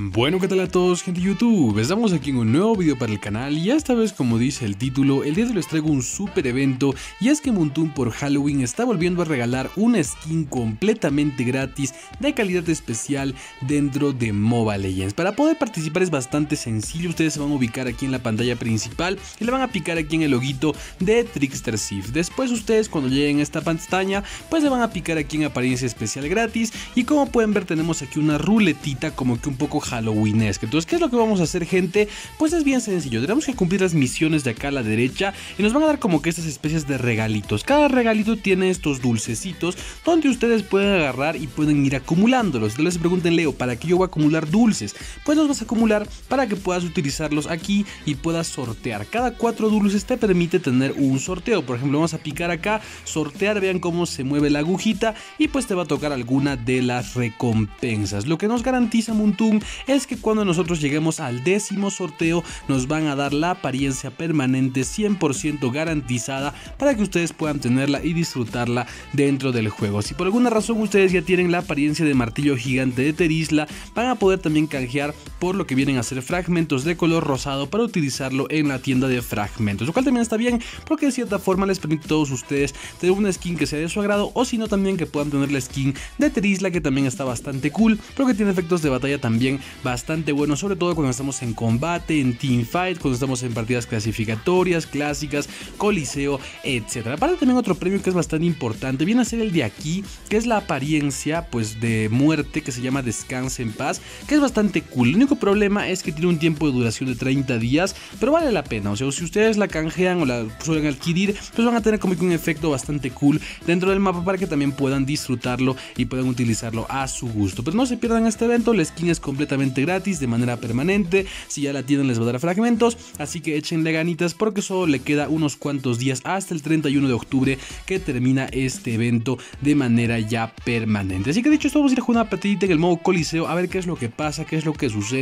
Bueno, ¿qué tal a todos gente de YouTube? Estamos aquí en un nuevo video para el canal y esta vez como dice el título, el día de hoy les traigo un super evento y es que Moontoon por Halloween está volviendo a regalar una skin completamente gratis de calidad especial dentro de Mobile Legends. Para poder participar es bastante sencillo, ustedes se van a ubicar aquí en la pantalla principal y le van a picar aquí en el loguito de Trickster Sif. Después ustedes cuando lleguen a esta pantalla pues le van a picar aquí en apariencia especial gratis y como pueden ver tenemos aquí una ruletita como que un poco halloweenesca. Entonces, ¿qué es lo que vamos a hacer, gente? Pues es bien sencillo. Tenemos que cumplir las misiones de acá a la derecha y nos van a dar como que estas especies de regalitos. Cada regalito tiene estos dulcecitos donde ustedes pueden agarrar y pueden ir acumulándolos. Tal les se pregunten, Leo, ¿para qué yo voy a acumular dulces? Pues los vas a acumular para que puedas utilizarlos aquí y puedas sortear. Cada cuatro dulces te permite tener un sorteo. Por ejemplo, vamos a picar acá, sortear, vean cómo se mueve la agujita y pues te va a tocar alguna de las recompensas. Lo que nos garantiza Muntum es que cuando nosotros lleguemos al décimo sorteo nos van a dar la apariencia permanente 100% garantizada para que ustedes puedan tenerla y disfrutarla dentro del juego. Si por alguna razón ustedes ya tienen la apariencia de martillo gigante de Terisla, van a poder también canjear por lo que vienen a ser fragmentos de color rosado para utilizarlo en la tienda de fragmentos, lo cual también está bien porque de cierta forma les permite a todos ustedes tener una skin que sea de su agrado o si no también que puedan tener la skin de Trisla que también está bastante cool, pero que tiene efectos de batalla también bastante buenos, sobre todo cuando estamos en combate, en team fight, cuando estamos en partidas clasificatorias, clásicas, coliseo, etc. Aparte también otro premio que es bastante importante, viene a ser el de aquí, que es la apariencia pues de muerte que se llama Descanse en paz, que es bastante cool. Lo problema es que tiene un tiempo de duración de 30 días, pero vale la pena. O sea, si ustedes la canjean o la suelen adquirir, pues van a tener como que un efecto bastante cool dentro del mapa para que también puedan disfrutarlo y puedan utilizarlo a su gusto. Pues no se pierdan este evento, la skin es completamente gratis, de manera permanente. Si ya la tienen, les va a dar fragmentos. Así que échenle ganitas porque solo le queda unos cuantos días hasta el 31 de octubre que termina este evento de manera ya permanente. Así que dicho esto, vamos a ir a jugar una partidita en el modo Coliseo a ver qué es lo que pasa, qué es lo que sucede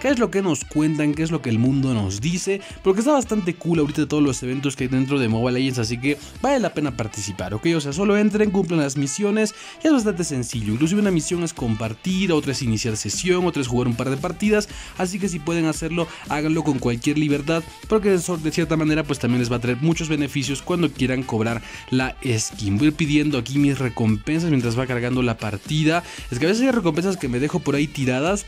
qué es lo que nos cuentan, qué es lo que el mundo nos dice, porque está bastante cool ahorita todos los eventos que hay dentro de Mobile Legends, así que vale la pena participar, ¿ok? O sea, solo entren, cumplen las misiones, y es bastante sencillo, inclusive una misión es compartir, otra es iniciar sesión, otra es jugar un par de partidas, así que si pueden hacerlo, háganlo con cualquier libertad, porque de cierta manera pues también les va a traer muchos beneficios cuando quieran cobrar la skin. Voy pidiendo aquí mis recompensas mientras va cargando la partida. Es que a veces hay recompensas que me dejo por ahí tiradas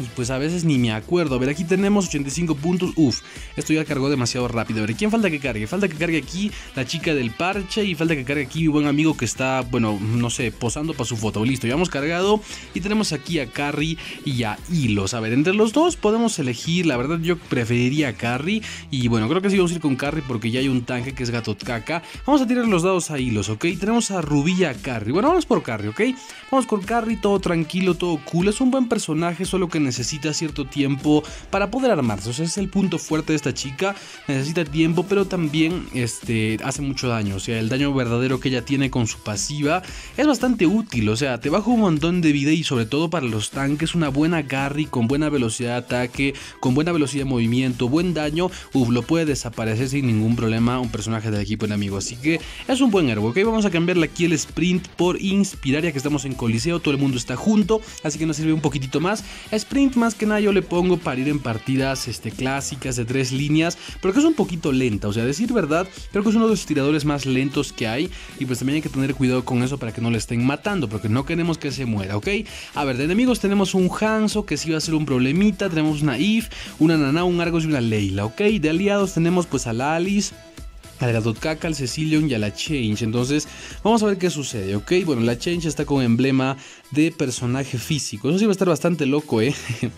pues, pues, a veces ni me acuerdo. A ver, aquí tenemos 85 puntos. Uf, esto ya cargó demasiado rápido. A ver, ¿quién falta que cargue? Falta que cargue aquí la chica del parche y falta que cargue aquí mi buen amigo que está, bueno, no sé, posando para su foto. Listo, ya hemos cargado y tenemos aquí a Carrie y a Hilos. A ver, entre los dos podemos elegir, la verdad yo preferiría a Carrie y bueno, creo que sí vamos a ir con Carrie porque ya hay un tanque que es Gato Caca. Vamos a tirar los dados a Hilos, ¿ok? Tenemos a y a Carrie. Bueno, vamos por Carrie, ¿ok? Vamos con Carrie, todo tranquilo, todo cool. Es un buen personaje, solo que necesita cierto tiempo para poder armarse. O sea, es el punto fuerte de esta chica. Necesita tiempo, pero también este, hace mucho daño. O sea, el daño verdadero que ella tiene con su pasiva es bastante útil. O sea, te baja un montón de vida y sobre todo para los tanques, una buena garry. con buena velocidad de ataque, con buena velocidad de movimiento, buen daño. Uf, lo puede desaparecer sin ningún problema un personaje del equipo enemigo. Así que es un buen héroe, ¿ok? Vamos a cambiarle aquí el sprint por inspirar, ya que estamos en Coliseo, todo el mundo está junto, así que nos sirve un poquitito más. Sprint más que nada yo le pongo para ir en partidas este, clásicas de tres líneas, pero que es un poquito lenta, o sea, decir verdad, creo que es uno de los tiradores más lentos que hay y pues también hay que tener cuidado con eso para que no le estén matando, porque no queremos que se muera, ¿ok? A ver, de enemigos tenemos un Hanzo que sí va a ser un problemita, tenemos una If, una Nana, un Argos y una Leila, ¿ok? De aliados tenemos pues a la Alice a la al Cecilion y a la Change. Entonces, vamos a ver qué sucede, ¿ok? Bueno, la Change está con emblema de personaje físico. Eso sí va a estar bastante loco, ¿eh?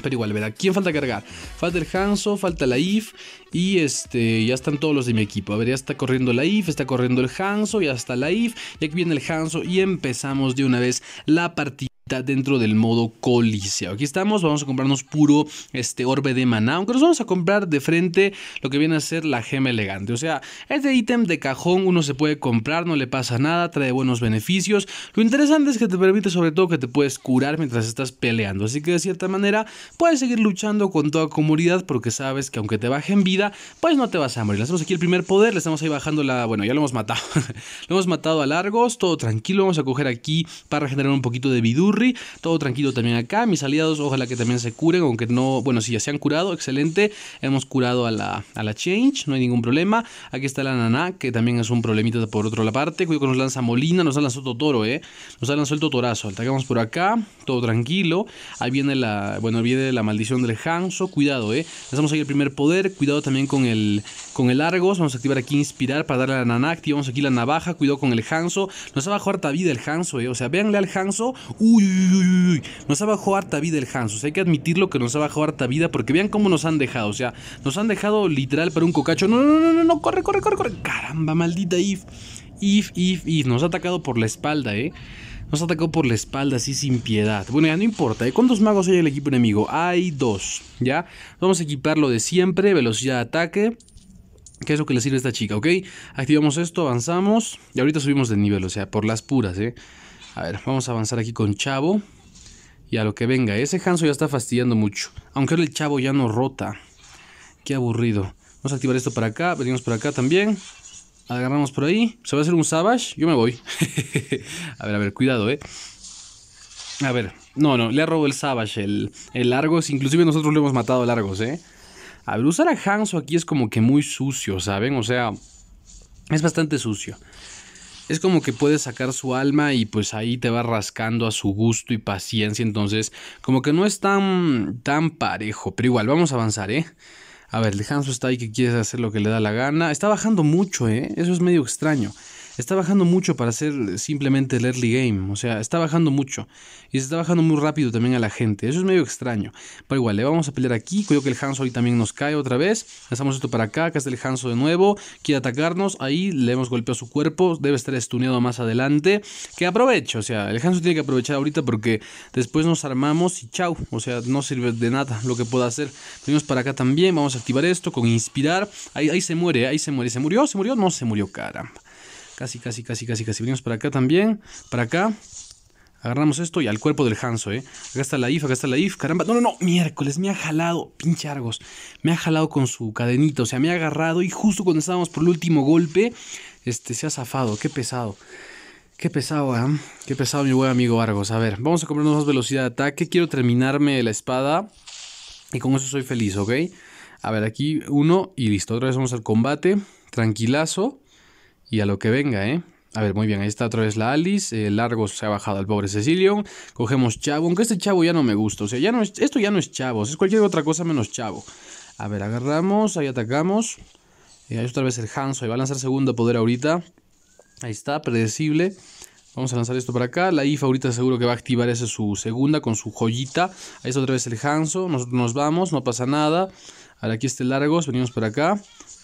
Pero igual, verdad ¿quién falta cargar? Falta el Hanso, falta la If y este, ya están todos los de mi equipo. A ver, ya está corriendo la If, está corriendo el Hanso, ya está la If, y aquí viene el Hanso y empezamos de una vez la partida dentro del modo coliseo. Aquí estamos, vamos a comprarnos puro este orbe de maná, aunque nos vamos a comprar de frente lo que viene a ser la gema elegante. O sea, este ítem de cajón uno se puede comprar, no le pasa nada, trae buenos beneficios. Lo interesante es que te permite sobre todo que te puedes curar mientras estás peleando, así que de cierta manera puedes seguir luchando con toda comodidad porque sabes que aunque te baje en vida, pues no te vas a morir. Le hacemos aquí el primer poder, le estamos ahí bajando la... Bueno, ya lo hemos matado. lo hemos matado a largos, todo tranquilo, vamos a coger aquí para regenerar un poquito de vidur todo tranquilo también acá. Mis aliados, ojalá que también se curen, aunque no. Bueno, si ya se han curado, excelente. Hemos curado a la, Change, no hay ningún problema. Aquí está la Naná, que también es un problemita por otra parte. Cuidado que nos lanza Molina, nos ha lanzado toro, ¿eh? Nos ha lanzado el Totorazo. Atacamos por acá, todo tranquilo. Ahí viene la. Bueno, viene la maldición del Hanso. Cuidado, ¿eh? Lanzamos ahí el primer poder. Cuidado también con el, con el Argos. Vamos a activar aquí Inspirar para darle a la Naná. Activamos aquí la navaja. Cuidado con el Hanso. Nos ha bajado harta vida el Hanso, ¿eh? O sea, véanle al Hanso. Uy, nos ha bajado harta vida el sea, Hay que admitirlo que nos ha bajado harta vida porque vean cómo nos han dejado. O sea, nos han dejado literal para un cocacho. No, no, no, no, no, corre, corre, corre, corre. Caramba, maldita If. If, If, If. Nos ha atacado por la espalda, eh. Nos ha atacado por la espalda así sin piedad. Bueno, ya no importa. ¿eh? ¿Cuántos magos hay en el equipo enemigo? Hay dos, ¿ya? Vamos a equiparlo de siempre. Velocidad de ataque. ¿Qué es lo que le sirve a esta chica? ¿Ok? Activamos esto, avanzamos. Y ahorita subimos de nivel, o sea, por las puras, ¿eh? A ver, vamos a avanzar aquí con Chavo. Y a lo que venga, ese Hanso ya está fastidiando mucho. Aunque ahora el Chavo ya no rota. Qué aburrido. Vamos a activar esto para acá, venimos por acá también. Agarramos por ahí. ¿Se va a hacer un Savage? Yo me voy. a ver, a ver, cuidado, eh. A ver, no, no, le ha robado el Savage, el, Largos. Inclusive nosotros le hemos matado a Largos, eh. A ver, usar a Hanzo aquí es como que muy sucio, ¿saben? O sea, es bastante sucio es como que puede sacar su alma y pues ahí te va rascando a su gusto y paciencia, entonces como que no es tan, tan parejo, pero igual vamos a avanzar, ¿eh? A ver, el está ahí que quiere hacer lo que le da la gana. Está bajando mucho, ¿eh? Eso es medio extraño está bajando mucho para hacer eh, simplemente el early game. O sea, está bajando mucho. Y se está bajando muy rápido también a la gente. Eso es medio extraño. Pero igual, le vamos a pelear aquí. Cuidado que el Hanso ahí también nos cae otra vez. Pasamos esto para acá. Acá está el Hanzo de nuevo. Quiere atacarnos. Ahí le hemos golpeado su cuerpo. Debe estar estuneado más adelante. Que aprovecho. O sea, el Hanzo tiene que aprovechar ahorita porque después nos armamos y chau. O sea, no sirve de nada lo que pueda hacer. Venimos para acá también. Vamos a activar esto con inspirar. Ahí, ahí se muere. Ahí se muere. ¿Se murió? ¿Se murió? No se murió, caramba. Casi, casi, casi, casi, casi. Venimos para acá también. Para acá. Agarramos esto y al cuerpo del Hanso, ¿eh? Acá está la IF, acá está la IF. Caramba, no, no, no. Miércoles, me ha jalado. Pinche Argos. Me ha jalado con su cadenito O sea, me ha agarrado y justo cuando estábamos por el último golpe, este, se ha zafado. Qué pesado. Qué pesado, ¿eh? Qué pesado, mi buen amigo Argos. A ver, vamos a comprarnos más velocidad de ataque. Quiero terminarme la espada. Y con eso soy feliz, ¿ok? A ver, aquí uno y listo. Otra vez vamos al combate. Tranquilazo. Y a lo que venga, ¿eh? A ver, muy bien, ahí está otra vez la Alice. Eh, Largos se ha bajado al pobre Cecilio. Cogemos Chavo, aunque este Chavo ya no me gusta. O sea, ya no esto ya no es Chavo, es cualquier otra cosa menos Chavo. A ver, agarramos, ahí atacamos. y ahí otra vez el Hanso ahí va a lanzar segundo poder ahorita. Ahí está, predecible. Vamos a lanzar esto para acá. La IFA ahorita seguro que va a activar esa su segunda con su joyita. Ahí está otra vez el Hanso Nosotros nos vamos, no pasa nada. Ahora aquí este Largos, venimos para acá.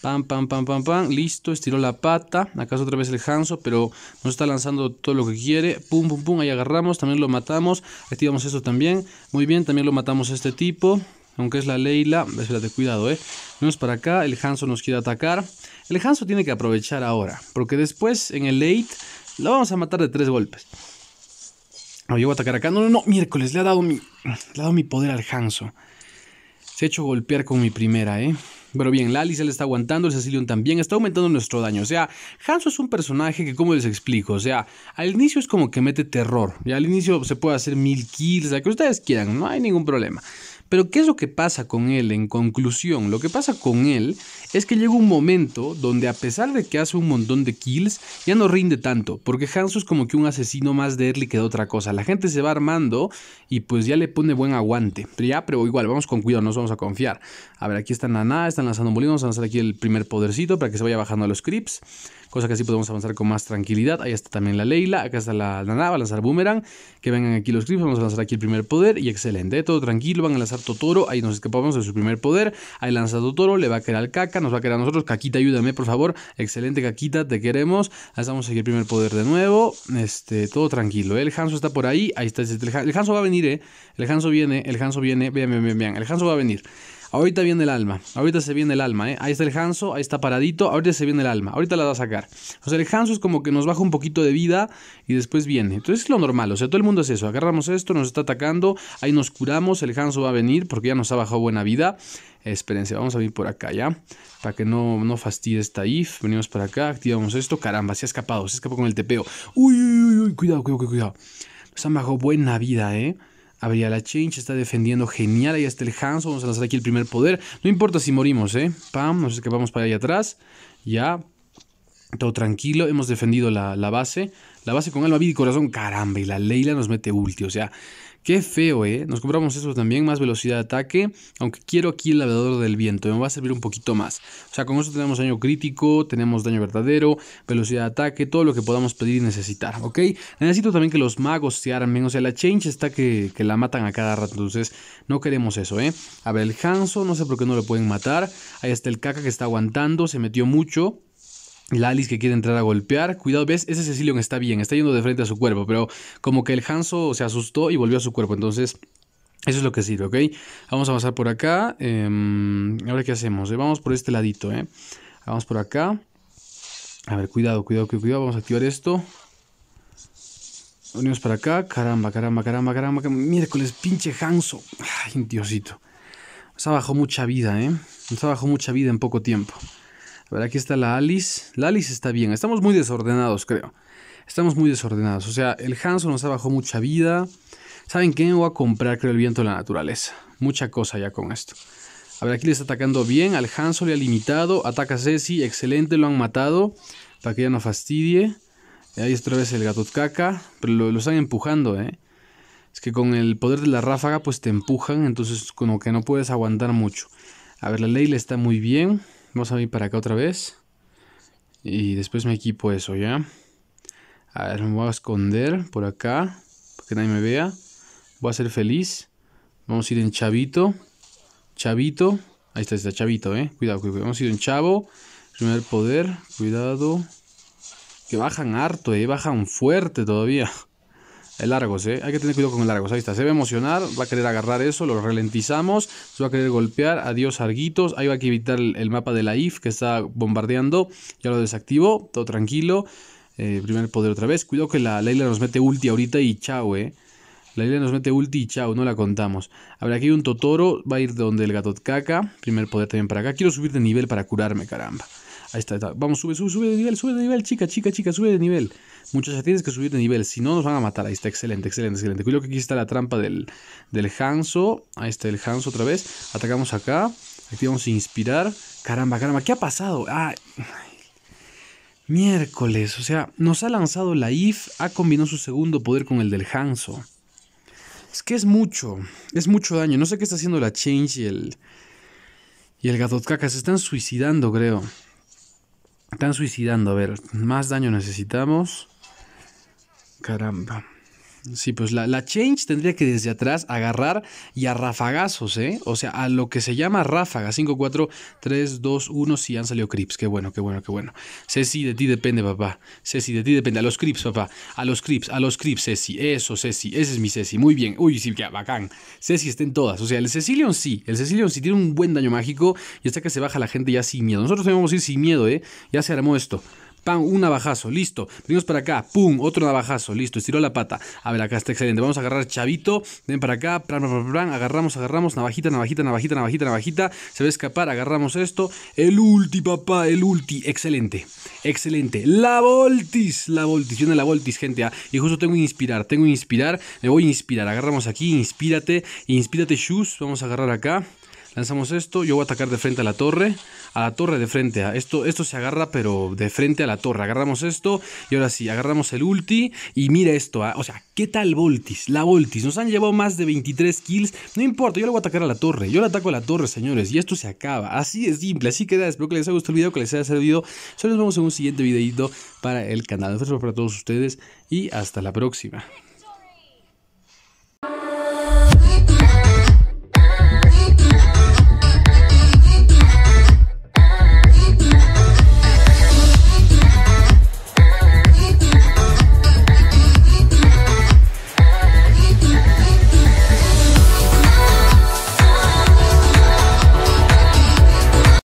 Pam, pam, pam, pam, pam. Listo, estiró la pata. Acaso otra vez el Hanso, pero nos está lanzando todo lo que quiere. Pum, pum, pum. Ahí agarramos. También lo matamos. Activamos eso también. Muy bien, también lo matamos a este tipo. Aunque es la Leila. Espérate, cuidado, eh. Vamos para acá. El Hanso nos quiere atacar. El Hanso tiene que aprovechar ahora. Porque después, en el late, lo vamos a matar de tres golpes. No, yo voy a atacar acá. No, no, no. Miércoles, le ha dado mi, le ha dado mi poder al Hanso. Se ha hecho golpear con mi primera, eh. Pero bien, Lali se le está aguantando, el Cecilion también, está aumentando nuestro daño. O sea, Hanzo es un personaje que, como les explico, o sea, al inicio es como que mete terror. ya al inicio se puede hacer mil kills, sea, que ustedes quieran, no hay ningún problema. Pero ¿qué es lo que pasa con él en conclusión? Lo que pasa con él es que llega un momento donde a pesar de que hace un montón de kills, ya no rinde tanto, porque Hansu es como que un asesino más de early que de otra cosa. La gente se va armando y pues ya le pone buen aguante. Pero ya, pero igual, vamos con cuidado, no nos vamos a confiar. A ver, aquí está Nana, están lanzando un vamos a lanzar aquí el primer podercito para que se vaya bajando a los creeps. Cosa que así podemos avanzar con más tranquilidad. Ahí está también la Leila, acá está la Naná, va a lanzar Boomerang. Que vengan aquí los creeps, vamos a lanzar aquí el primer poder y excelente, todo tranquilo, van a lanzar Toro ahí nos escapamos de su primer poder, ahí lanzado Toro le va a quedar al caca, nos va a quedar a nosotros, Caquita, ayúdame, por favor, excelente Caquita, te queremos, Vamos aquí el primer poder de nuevo, este, todo tranquilo, ¿eh? el Hanso está por ahí, ahí está, el Hanso va a venir, ¿eh? El Hanso viene, el Hanso viene, vean, vean, vean, el Hanso va a venir. Ahorita viene el alma, ahorita se viene el alma, ¿eh? Ahí está el Hanso, ahí está paradito, ahorita se viene el alma, ahorita la va a sacar. O sea, el Hanso es como que nos baja un poquito de vida y después viene. Entonces es lo normal, o sea, todo el mundo es eso, agarramos esto, nos está atacando, ahí nos curamos, el Hanso va a venir porque ya nos ha bajado buena vida. Espérense, vamos a venir por acá ya, para que no, no fastidie esta if. Venimos para acá, activamos esto, caramba, se ha escapado, se escapó con el tepeo. Uy, uy, uy, cuidado, cuidado, cuidado. Nos ha bajado buena vida, ¿eh? Habría la Change, está defendiendo genial. Ahí está el Hanzo. Vamos a lanzar aquí el primer poder. No importa si morimos, ¿eh? Pam, nos escapamos para allá atrás. Ya. Todo tranquilo. Hemos defendido la, la base. La base con alma, vida y corazón. Caramba, y la Leila nos mete ulti. O sea, Qué feo, ¿eh? Nos compramos eso también, más velocidad de ataque, aunque quiero aquí el lavador del viento, me va a servir un poquito más. O sea, con eso tenemos daño crítico, tenemos daño verdadero, velocidad de ataque, todo lo que podamos pedir y necesitar, ¿ok? Necesito también que los magos se armen, o sea, la change está que, la matan a cada rato, entonces no queremos eso, ¿eh? A ver, el Hanso, no sé por qué no lo pueden matar, ahí está el caca que está aguantando, se metió mucho, la Alice que quiere entrar a golpear. Cuidado, ves, ese Cecilion está bien, está yendo de frente a su cuerpo, pero como que el Hanso se asustó y volvió a su cuerpo. Entonces, eso es lo que sirve, ¿ok? Vamos a pasar por acá. Em, ahora, ¿qué hacemos? Eh, vamos por este ladito, ¿eh? Vamos por acá. A ver, cuidado, cuidado, cuidado. Vamos a activar esto. Unimos para acá. Caramba, caramba, caramba, caramba. Miércoles, pinche Hanso, Ay, Diosito. Nos ha bajado mucha vida, ¿eh? Nos ha bajado mucha vida en poco tiempo. A ver, aquí está la Alice. La Alice está bien. Estamos muy desordenados, creo. Estamos muy desordenados. O sea, el Hanson nos ha bajado mucha vida. ¿Saben qué? voy a comprar, creo, el viento de la naturaleza. Mucha cosa ya con esto. A ver, aquí le está atacando bien. Al Hanso. le ha limitado. Ataca a Ceci. Excelente, lo han matado. Para que ya no fastidie. Ahí otra vez el gato Pero lo, lo, están empujando, ¿eh? Es que con el poder de la ráfaga, pues te empujan. Entonces, como que no puedes aguantar mucho. A ver, la ley le está muy bien. Vamos a ir para acá otra vez. Y después me equipo eso, ¿ya? A ver, me voy a esconder por acá. Para que nadie me vea. Voy a ser feliz. Vamos a ir en chavito. Chavito. Ahí está, está chavito, ¿eh? Cuidado, cuidado. Vamos a ir en chavo. Primer poder. Cuidado. Que bajan harto, ¿eh? Bajan fuerte todavía. El Argos, ¿eh? Hay que tener cuidado con el Argos. Ahí está. Se va a emocionar. Va a querer agarrar eso. Lo ralentizamos. Se va a querer golpear. Adiós, Arguitos. Ahí va a evitar el, mapa de la IF que está bombardeando. Ya lo desactivo. Todo tranquilo. Eh, primer poder otra vez. Cuidado que la Leila nos mete ulti ahorita y chao, ¿eh? La Leila nos mete ulti y chao. No la contamos. A ver, aquí hay un Totoro. Va a ir donde el gato caca. Primer poder también para acá. Quiero subir de nivel para curarme, caramba. Ahí está, Vamos, sube, sube, sube de nivel, sube de nivel, chica, chica, chica, sube de nivel. muchacha, tienes que subir de nivel, si no nos van a matar. Ahí está, excelente, excelente, excelente. Cuidado que aquí está la trampa del, del Hanso. Ahí está el Hanso otra vez. Atacamos acá, aquí vamos a inspirar. Caramba, caramba, ¿qué ha pasado? Ah, miércoles, o sea, nos ha lanzado la IF, ha combinado su segundo poder con el del Hanso. Es que es mucho, es mucho daño. No sé qué está haciendo la Change y el... Y el Gadotkaka se están suicidando, creo. Están suicidando, a ver, más daño necesitamos. Caramba. Sí, pues la, la, change tendría que desde atrás agarrar y a rafagazos, ¿eh? O sea, a lo que se llama ráfaga. 5, 4, 3, 2, 1. Sí, han salido crips. Qué bueno, qué bueno, qué bueno. Ceci, de ti depende, papá. Ceci, de ti depende. A los crips, papá. A los crips, a los crips, Ceci. Eso, Ceci. Ese es mi Ceci. Muy bien. Uy, sí, qué bacán. Ceci está en todas. O sea, el Cecilion sí. El Cecilion sí tiene un buen daño mágico y hasta que se baja la gente ya sin miedo. Nosotros debemos ir sin miedo, ¿eh? Ya se armó esto. Pam, un navajazo, listo. Venimos para acá, pum, otro navajazo, listo. Estiró la pata. A ver, acá está excelente. Vamos a agarrar chavito. Ven para acá, plan, plan, agarramos, agarramos, navajita, navajita, navajita, navajita, navajita. Se va a escapar, agarramos esto. El ulti, papá, el ulti. Excelente, excelente. La voltis, la voltis, viene la voltis, gente. ah Y justo tengo que inspirar, tengo que inspirar. Me voy a inspirar. Agarramos aquí, inspírate, inspírate, shoes. Vamos a agarrar acá. Lanzamos esto, yo voy a atacar de frente a la torre, a la torre de frente, a esto, esto se agarra pero de frente a la torre, agarramos esto y ahora sí, agarramos el ulti y mira esto, ah, o sea, ¿qué tal Voltis? La Voltis, nos han llevado más de 23 kills, no importa, yo le voy a atacar a la torre, yo le ataco a la torre señores y esto se acaba, así es simple, así queda, espero que les haya gustado el video, que les haya servido, solo nos vemos en un siguiente videito para el canal, un para todos ustedes y hasta la próxima.